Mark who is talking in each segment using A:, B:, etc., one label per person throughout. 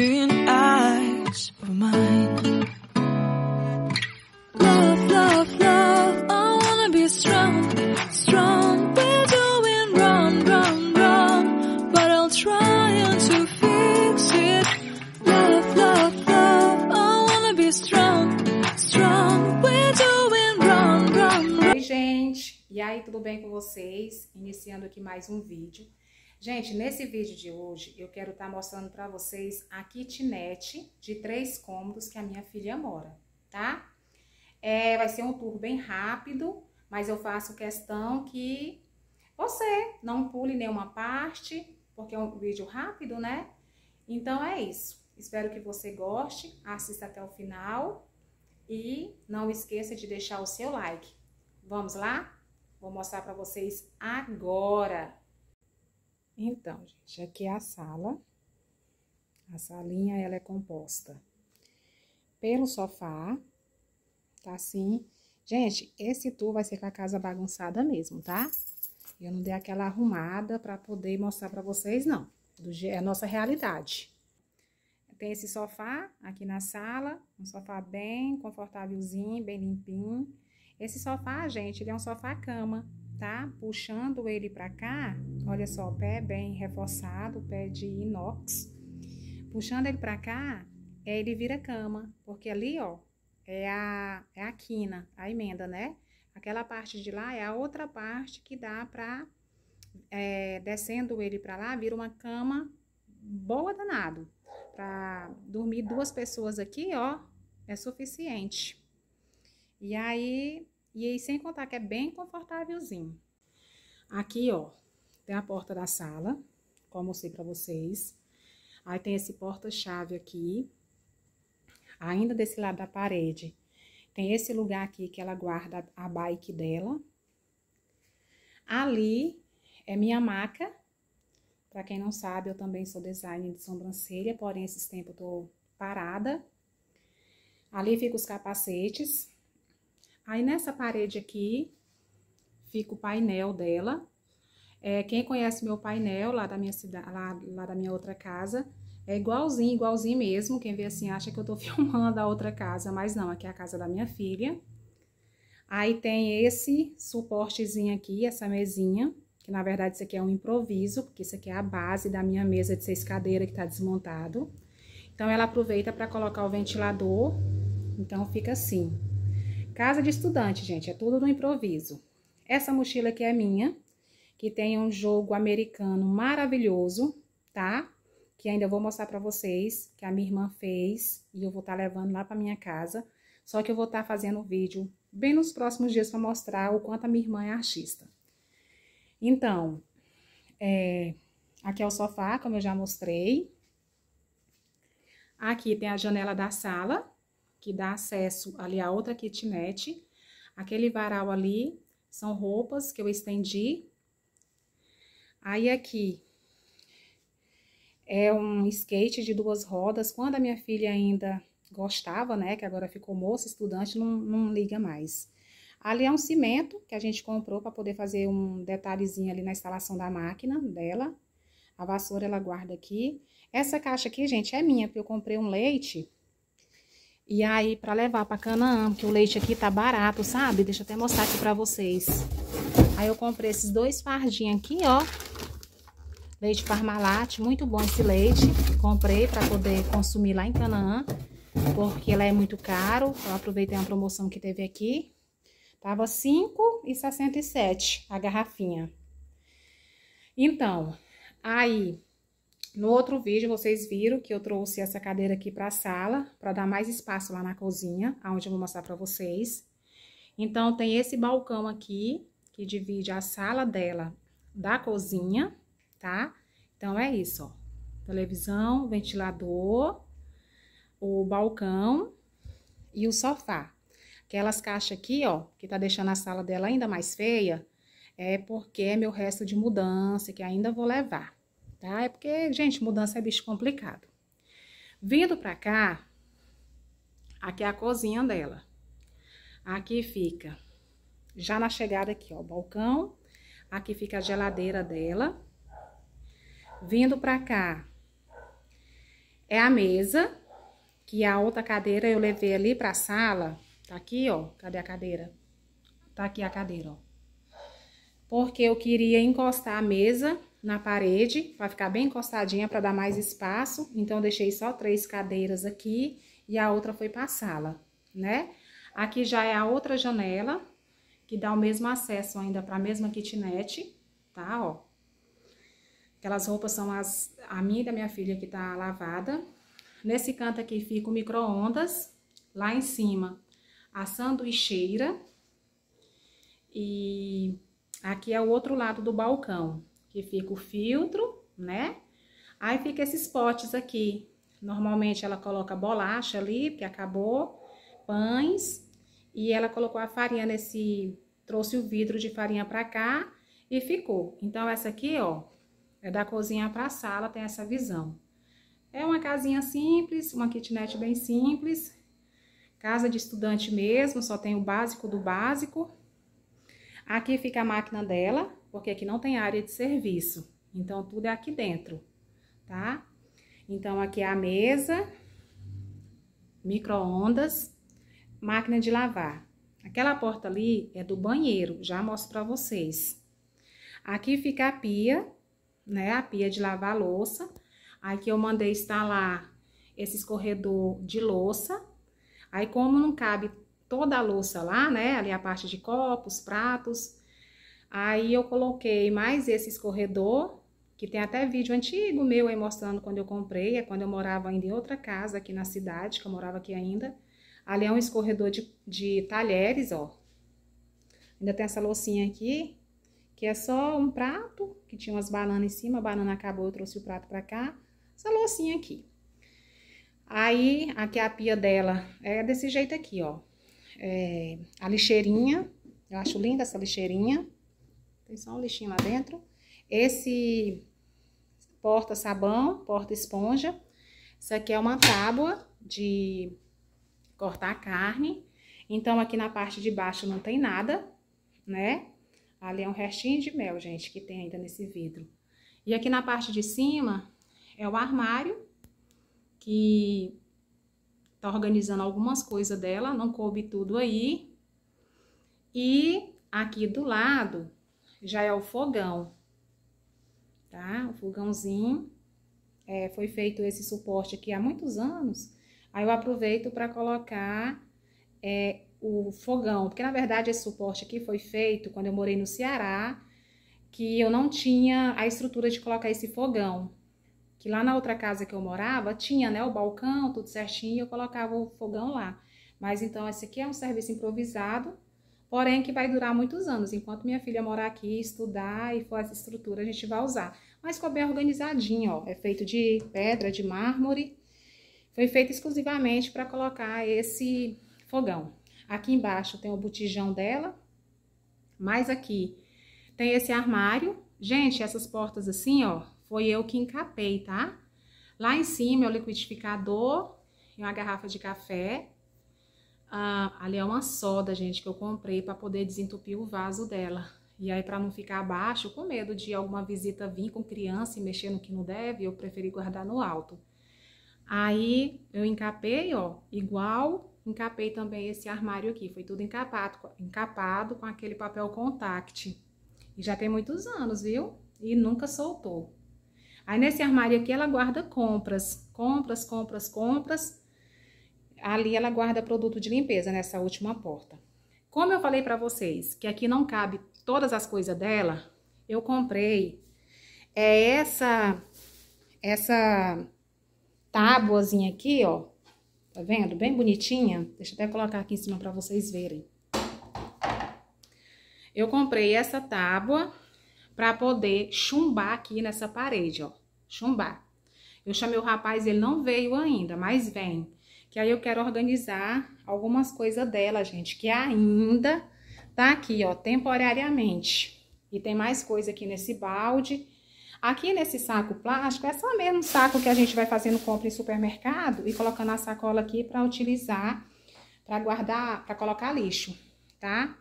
A: seeing eyes of mine. Love, love, love, I wanna be strong, strong. We're doing wrong, wrong, wrong, but I'll try and to fix it. Love, love, love, I wanna be strong, strong. We're doing wrong, wrong, wrong. Oi, gente, e aí, tudo bem com vocês? Iniciando aqui mais um vídeo. Gente, nesse vídeo de hoje, eu quero estar tá mostrando para vocês a kitnet de três cômodos que a minha filha mora, tá? É, vai ser um tour bem rápido, mas eu faço questão que você não pule nenhuma parte, porque é um vídeo rápido, né? Então é isso. Espero que você goste, assista até o final e não esqueça de deixar o seu like. Vamos lá? Vou mostrar para vocês agora. Então, gente, aqui é a sala. A salinha, ela é composta pelo sofá, tá assim. Gente, esse tour vai ser com a casa bagunçada mesmo, tá? Eu não dei aquela arrumada pra poder mostrar pra vocês, não. Do, é a nossa realidade. Tem esse sofá aqui na sala, um sofá bem confortávelzinho, bem limpinho. Esse sofá, gente, ele é um sofá-cama, tá? Puxando ele para cá, olha só, o pé bem reforçado, pé de inox. Puxando ele para cá, é, ele vira cama, porque ali, ó, é a, é a quina, a emenda, né? Aquela parte de lá é a outra parte que dá pra, é, descendo ele para lá, vira uma cama boa danado. Pra dormir duas pessoas aqui, ó, é suficiente. E aí, e aí, sem contar que é bem confortávelzinho. Aqui, ó, tem a porta da sala, como eu mostrei pra vocês. Aí tem esse porta-chave aqui. Ainda desse lado da parede, tem esse lugar aqui que ela guarda a bike dela. Ali é minha maca. Pra quem não sabe, eu também sou designer de sobrancelha, porém esses tempos eu tô parada. Ali fica os capacetes, Aí, nessa parede aqui, fica o painel dela. É, quem conhece meu painel lá da minha cidade, lá, lá da minha outra casa, é igualzinho, igualzinho mesmo. Quem vê assim acha que eu tô filmando a outra casa, mas não, aqui é a casa da minha filha. Aí tem esse suportezinho aqui, essa mesinha, que na verdade isso aqui é um improviso, porque isso aqui é a base da minha mesa de seis cadeiras que tá desmontado. Então ela aproveita para colocar o ventilador, então fica assim. Casa de estudante, gente, é tudo no improviso. Essa mochila aqui é minha, que tem um jogo americano maravilhoso, tá? Que ainda vou mostrar para vocês, que a minha irmã fez e eu vou estar tá levando lá para minha casa. Só que eu vou estar tá fazendo um vídeo bem nos próximos dias para mostrar o quanto a minha irmã é artista. Então, é, aqui é o sofá, como eu já mostrei. Aqui tem a janela da sala, que dá acesso ali a outra kitnet. Aquele varal ali são roupas que eu estendi. Aí aqui é um skate de duas rodas. Quando a minha filha ainda gostava, né, que agora ficou moça, estudante, não, não liga mais. Ali é um cimento que a gente comprou para poder fazer um detalhezinho ali na instalação da máquina dela. A vassoura ela guarda aqui. Essa caixa aqui, gente, é minha, porque eu comprei um leite e aí, para levar para Canaã, porque o leite aqui tá barato, sabe? Deixa eu até mostrar aqui para vocês. Aí eu comprei esses dois fardinhos aqui, ó. Leite Parmalat, muito bom esse leite. Comprei para poder consumir lá em Canaã, porque ela é muito caro. Eu aproveitei uma promoção que teve aqui. Tava R$ 5,67 a garrafinha. Então, aí no outro vídeo, vocês viram que eu trouxe essa cadeira aqui para a sala, para dar mais espaço lá na cozinha, onde eu vou mostrar para vocês. Então, tem esse balcão aqui, que divide a sala dela da cozinha, tá? Então, é isso, ó. Televisão, ventilador, o balcão e o sofá. Aquelas caixas aqui, ó, que tá deixando a sala dela ainda mais feia, é porque é meu resto de mudança que ainda vou levar tá? É porque, gente, mudança é bicho complicado. Vindo pra cá, aqui é a cozinha dela. Aqui fica, já na chegada aqui, ó, o balcão. Aqui fica a geladeira dela. Vindo pra cá, é a mesa, que é a outra cadeira eu levei ali pra sala. Tá aqui, ó, cadê a cadeira? Tá aqui a cadeira, ó. Porque eu queria encostar a mesa na parede, vai ficar bem encostadinha para dar mais espaço. Então, deixei só três cadeiras aqui e a outra foi para a sala, né? Aqui já é a outra janela, que dá o mesmo acesso ainda para a mesma kitnet, tá? Ó. Aquelas roupas são as, a minha e da minha filha que tá lavada. Nesse canto aqui fica o micro-ondas, lá em cima a sanduicheira. E aqui é o outro lado do balcão, que fica o filtro, né? Aí fica esses potes aqui. Normalmente ela coloca bolacha ali, porque acabou, pães, e ela colocou a farinha nesse, trouxe o vidro de farinha para cá e ficou. Então essa aqui, ó, é da cozinha para a sala, tem essa visão. É uma casinha simples, uma kitnet bem simples, casa de estudante mesmo, só tem o básico do básico. Aqui fica a máquina dela, porque aqui não tem área de serviço. Então, tudo é aqui dentro, tá? Então, aqui é a mesa, micro-ondas, máquina de lavar. Aquela porta ali é do banheiro, já mostro pra vocês. Aqui fica a pia, né? A pia de lavar louça. Aqui eu mandei instalar esse escorredor de louça. Aí, como não cabe toda a louça lá, né? Ali a parte de copos, pratos, Aí eu coloquei mais esse escorredor, que tem até vídeo antigo meu aí mostrando quando eu comprei, é quando eu morava ainda em outra casa aqui na cidade, que eu morava aqui ainda. Ali é um escorredor de, de talheres, ó. Ainda tem essa loucinha aqui, que é só um prato, que tinha umas bananas em cima, a banana acabou, eu trouxe o prato pra cá. Essa loucinha aqui. Aí, aqui a pia dela é desse jeito aqui, ó. É, a lixeirinha, eu acho linda essa lixeirinha. Tem só um lixinho lá dentro. Esse porta sabão, porta esponja. Isso aqui é uma tábua de cortar carne. Então, aqui na parte de baixo não tem nada, né? Ali é um restinho de mel, gente, que tem ainda nesse vidro. E aqui na parte de cima é o armário que tá organizando algumas coisas dela, não coube tudo aí. E aqui do lado já é o fogão, tá? O fogãozinho. É, foi feito esse suporte aqui há muitos anos. Aí eu aproveito para colocar é, o fogão, porque na verdade esse suporte aqui foi feito quando eu morei no Ceará, que eu não tinha a estrutura de colocar esse fogão. Que lá na outra casa que eu morava tinha, né, o balcão, tudo certinho, e eu colocava o fogão lá. Mas então esse aqui é um serviço improvisado porém que vai durar muitos anos. Enquanto minha filha morar aqui, estudar e for essa estrutura, a gente vai usar. Mas ficou bem organizadinho, ó. É feito de pedra, de mármore. Foi feito exclusivamente para colocar esse fogão. Aqui embaixo tem o botijão dela, mais aqui tem esse armário. Gente, essas portas assim, ó, foi eu que encapei, tá? Lá em cima é o liquidificador e uma garrafa de café. Ah, ali é uma soda, gente, que eu comprei para poder desentupir o vaso dela. E aí, para não ficar abaixo, com medo de alguma visita vir com criança e mexer no que não deve, eu preferi guardar no alto. Aí, eu encapei, ó, igual encapei também esse armário aqui. Foi tudo encapado, encapado com aquele papel contact. E já tem muitos anos, viu? E nunca soltou. Aí, nesse armário aqui, ela guarda compras. Compras, compras, compras ali ela guarda produto de limpeza nessa última porta. Como eu falei para vocês que aqui não cabe todas as coisas dela, eu comprei é essa essa tábuazinha aqui, ó. Tá vendo? Bem bonitinha. Deixa eu até colocar aqui em cima para vocês verem. Eu comprei essa tábua para poder chumbar aqui nessa parede, ó. Chumbar. Eu chamei o rapaz, ele não veio ainda, mas vem que aí eu quero organizar algumas coisas dela, gente, que ainda tá aqui, ó, temporariamente. E tem mais coisa aqui nesse balde. Aqui nesse saco plástico, é só mesmo saco que a gente vai fazendo compra em supermercado e colocando a sacola aqui para utilizar, para guardar, para colocar lixo, tá?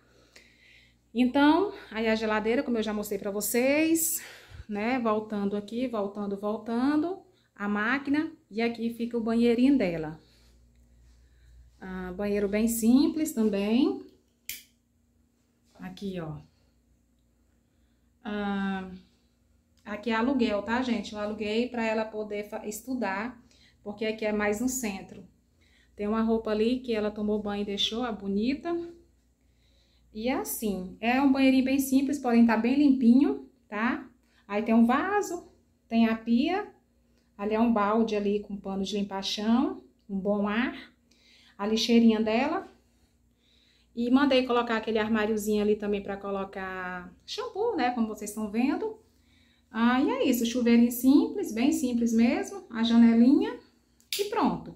A: Então, aí a geladeira, como eu já mostrei para vocês, né? Voltando aqui, voltando, voltando, a máquina e aqui fica o banheirinho dela. Ah, banheiro bem simples também. Aqui, ó. Ah, aqui é aluguel, tá, gente? Eu aluguei para ela poder estudar, porque aqui é mais no centro. Tem uma roupa ali que ela tomou banho e deixou, a bonita. E é assim, é um banheirinho bem simples, porém tá bem limpinho, tá? Aí tem um vaso, tem a pia, ali é um balde ali com pano de limpar chão, um bom ar a lixeirinha dela. E mandei colocar aquele armáriozinho ali também para colocar shampoo, né? Como vocês estão vendo. Ah, e é isso, chuveirinho simples, bem simples mesmo, a janelinha e pronto.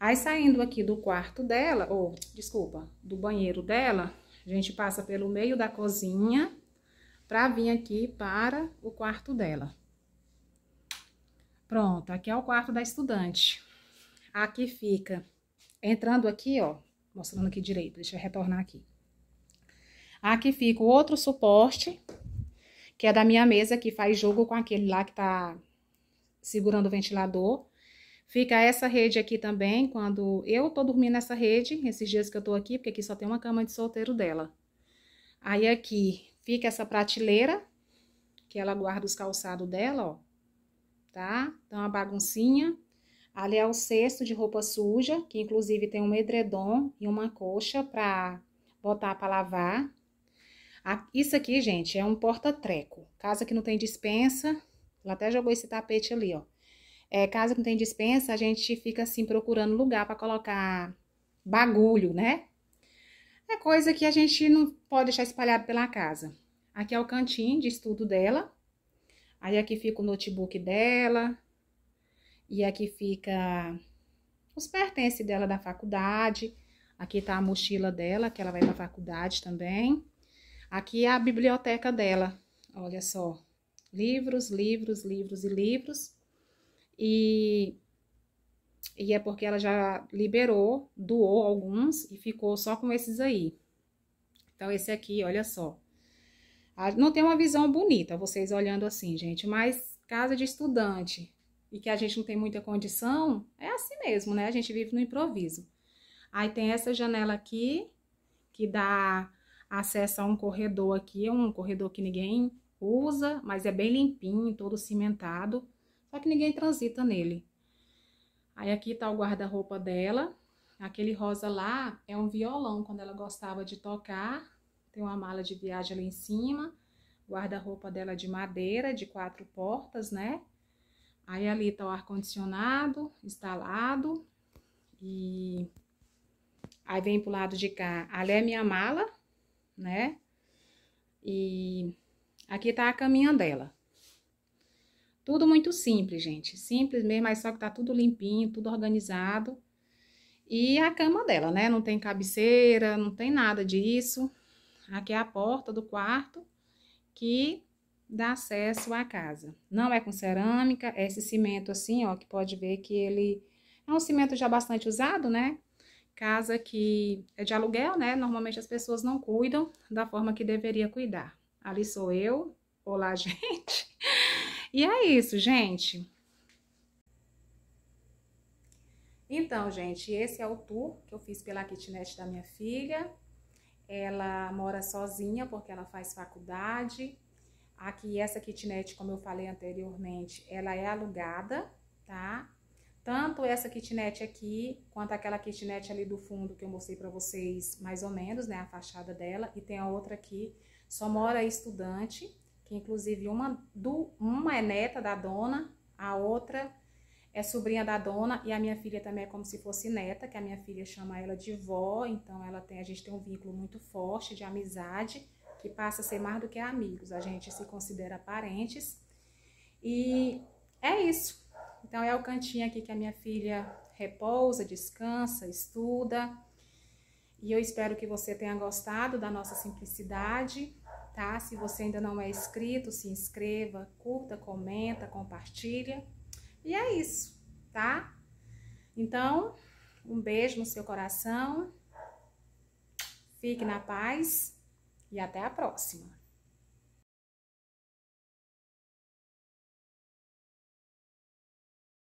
A: Aí saindo aqui do quarto dela, ou, desculpa, do banheiro dela, a gente passa pelo meio da cozinha para vir aqui para o quarto dela. Pronto, aqui é o quarto da estudante. Aqui fica entrando aqui, ó, mostrando aqui direito, deixa eu retornar aqui. Aqui fica o outro suporte, que é da minha mesa, que faz jogo com aquele lá que tá segurando o ventilador. Fica essa rede aqui também, quando eu tô dormindo nessa rede, esses dias que eu tô aqui, porque aqui só tem uma cama de solteiro dela. Aí aqui fica essa prateleira, que ela guarda os calçados dela, ó, tá? Então, uma baguncinha. Ali é o cesto de roupa suja, que inclusive tem um edredom e uma coxa para botar para lavar. Isso aqui, gente, é um porta-treco. Casa que não tem dispensa, ela até jogou esse tapete ali, ó. É, casa que não tem dispensa, a gente fica assim procurando lugar para colocar bagulho, né? É coisa que a gente não pode deixar espalhado pela casa. Aqui é o cantinho de estudo dela. Aí aqui fica o notebook dela, e aqui fica os pertences dela da faculdade. Aqui tá a mochila dela, que ela vai pra faculdade também. Aqui é a biblioteca dela. Olha só. Livros, livros, livros e livros. E, e é porque ela já liberou, doou alguns e ficou só com esses aí. Então, esse aqui, olha só. Ah, não tem uma visão bonita, vocês olhando assim, gente, mas casa de estudante e que a gente não tem muita condição, é assim mesmo, né? A gente vive no improviso. Aí tem essa janela aqui, que dá acesso a um corredor aqui, é um corredor que ninguém usa, mas é bem limpinho, todo cimentado, só que ninguém transita nele. Aí aqui tá o guarda-roupa dela. Aquele rosa lá é um violão, quando ela gostava de tocar. Tem uma mala de viagem ali em cima. Guarda-roupa dela é de madeira, de quatro portas, né? Aí ali tá o ar-condicionado instalado. E aí vem pro lado de cá. Ali é minha mala, né? E aqui tá a caminha dela. Tudo muito simples, gente. Simples mesmo, mas só que tá tudo limpinho, tudo organizado. E a cama dela, né? Não tem cabeceira, não tem nada disso. Aqui é a porta do quarto, que dá acesso à casa. Não é com cerâmica, é esse cimento assim, ó, que pode ver que ele é um cimento já bastante usado, né? Casa que é de aluguel, né? Normalmente as pessoas não cuidam da forma que deveria cuidar. Ali sou eu. Olá, gente. E é isso, gente. Então, gente, esse é o tour que eu fiz pela kitnet da minha filha. Ela mora sozinha porque ela faz faculdade, Aqui, essa kitnet, como eu falei anteriormente, ela é alugada, tá? Tanto essa kitnet aqui, quanto aquela kitnet ali do fundo que eu mostrei pra vocês, mais ou menos, né? A fachada dela. E tem a outra aqui, só mora estudante, que inclusive uma, do, uma é neta da dona, a outra é sobrinha da dona e a minha filha também é como se fosse neta, que a minha filha chama ela de vó, então ela tem, a gente tem um vínculo muito forte de amizade que passa a ser mais do que amigos, a gente se considera parentes. E é isso. Então é o cantinho aqui que a minha filha repousa, descansa, estuda. E eu espero que você tenha gostado da nossa simplicidade, tá? Se você ainda não é inscrito, se inscreva, curta, comenta, compartilha. E é isso, tá? Então, um beijo no seu coração. Fique na paz e até a próxima!